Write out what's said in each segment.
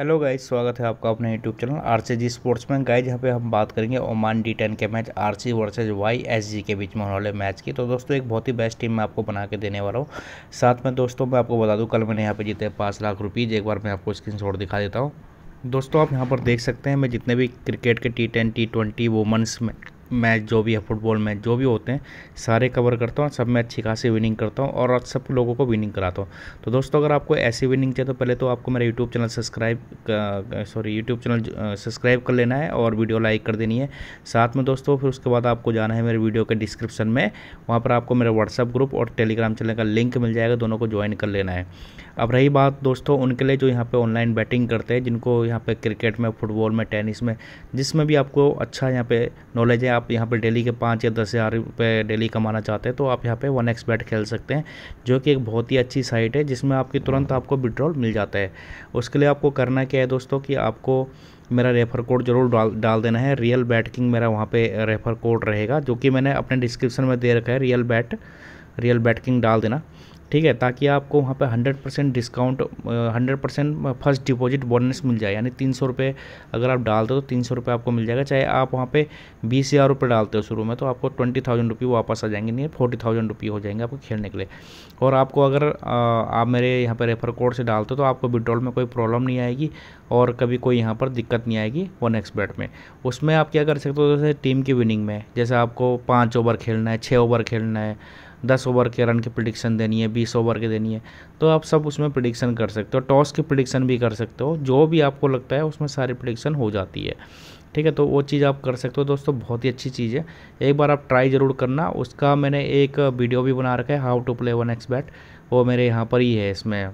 hello guys स्वागत है आपका अपने YouTube channel R C G sports में गाइज यहाँ पे हम बात करेंगे ओमान डी टेन के match R C versus Y S G के बीच में होने वाले मैच की तो दोस्तों एक बहुत ही बेस्ट टीम मैं आपको बना के देने वाला हूँ साथ में दोस्तों मैं आपको बता दूँ कल मैंने यहाँ पे जीते पाँच लाख रुपीज़ एक बार मैं आपको स्क्रीन दिखा देता हूँ दोस्तों आप यहाँ पर देख सकते हैं मैं जितने भी क्रिकेट के T ten T twenty women's में मैच जो भी है फुटबॉल मैच जो भी होते हैं सारे कवर करता हूँ सब में अच्छी खासी विनिंग करता हूँ और सब लोगों को विनिंग कराता हूँ तो दोस्तों अगर आपको ऐसी विनिंग चाहिए तो पहले तो आपको मेरा YouTube channel subscribe sorry YouTube channel subscribe कर लेना है और वीडियो लाइक कर देनी है साथ में दोस्तों फिर उसके बाद आपको जाना है मेरे वीडियो के डिस्क्रिप्शन में वहाँ पर आपको मेरा व्हाट्सअप ग्रुप और टेलीग्राम चैनल का लिंक मिल जाएगा दोनों को ज्वाइन कर लेना है अब रही बात दोस्तों उनके लिए जो यहाँ पे ऑनलाइन बैटिंग करते हैं जिनको यहाँ पे क्रिकेट में फुटबॉल में टेनिस में जिसमें भी आपको अच्छा यहाँ पे नॉलेज है आप यहाँ पे डेली के पाँच या दस हज़ार रुपये डेली कमाना चाहते हैं तो आप यहाँ पे वन एक्स बैट खेल सकते हैं जो कि एक बहुत ही अच्छी साइट है जिसमें आपकी तुरंत आपको विड्रॉल मिल जाता है उसके लिए आपको करना क्या है दोस्तों कि आपको मेरा रेफ़र कोड जरूर डाल डाल देना है रियल बैट किंग मेरा वहाँ पे रेफ़र कोड रहेगा जो कि मैंने अपने डिस्क्रिप्शन में दे रखा है real bet real bet king डाल देना ठीक है ताकि आपको वहाँ पे 100 percent discount hundred percent first deposit bonus मिल जाए यानी तीन सौ रुपये अगर आप डालते हो तो तीन सौ रुपये आपको मिल जाएगा चाहे आप वहाँ पे बीस हज़ार रुपये डालते हो शुरू में तो आपको ट्वेंटी थाउजेंड रुपये वापस आ जाएंगे नहीं फोर्टी थाउजेंड रुपये हो जाएंगे आपको खेलने के लिए और आपको अगर आप मेरे यहाँ पर रेफर कोड से डालते हो तो आपको विड्रॉल में कोई प्रॉब्लम नहीं आएगी और कभी कोई यहाँ पर दिक्कत नहीं आएगी वन एक्सपर्ट में उसमें आप क्या कर सकते हो जैसे टीम की विनिंग में जैसे आपको पाँच ओवर खेलना है छः ओवर खेलना है दस ओवर के रन की प्रडिक्शन देनी है बीस ओवर के देनी है तो आप सब उसमें प्रडिक्शन कर सकते हो टॉस की प्रडिक्शन भी कर सकते हो जो भी आपको लगता है उसमें सारी प्रडिक्शन हो जाती है ठीक है तो वो चीज़ आप कर सकते हो दोस्तों बहुत ही अच्छी चीज़ है एक बार आप ट्राई ज़रूर करना उसका मैंने एक वीडियो भी बना रखा है how to play one X bet वो मेरे यहाँ पर ही है इसमें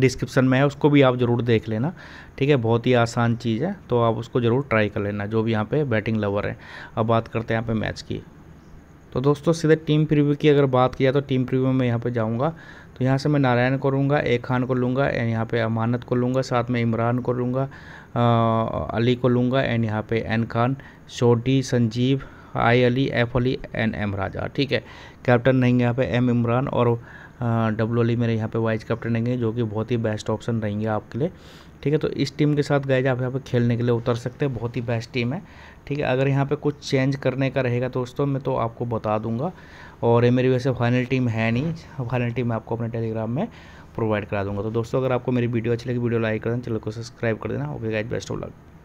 डिस्क्रिप्शन में है उसको भी आप ज़रूर देख लेना ठीक है बहुत ही आसान चीज़ है तो आप उसको ज़रूर ट्राई कर लेना जो भी यहाँ पे बैटिंग लवर है अब बात करते हैं यहाँ पे मैच की तो दोस्तों सीधे टीम प्रीव्यू की अगर बात किया तो टीम प्रीव्यू में यहाँ पर जाऊँगा तो यहाँ से मैं नारायण को लूँगा ए खान को लूँगा एंड यहाँ पे अमानत को लूँगा साथ में इमरान को लूँगा अली को लूँगा एंड यहाँ पे एन खान शोटी Sanjeev I Ali F Ali and M Raja ठीक है कैप्टन रहेंगे यहाँ पे एम इमरान और डब्ल्यू अली मेरे यहाँ पे वाइस कैप्टन रहेंगे जो कि बहुत ही बेस्ट ऑप्शन रहेंगे आपके लिए ठीक है तो इस टीम के साथ गए आप यहाँ पे खेलने के लिए उतर सकते हैं बहुत ही बेस्ट टीम है ठीक है अगर यहाँ पे कुछ चेंज करने का रहेगा दोस्तों मैं तो आपको बता दूंगा और ये मेरी वैसे फाइनल टीम है नहीं फाइनल टीम मैं आपको अपने टेलीग्राम में प्रोवाइड करा दूंगा तो दोस्तों अगर आपको मेरी वीडियो अच्छी लगी वीडियो लाइक कर देना चैनल को सब्सक्राइब कर देना okay guys best of luck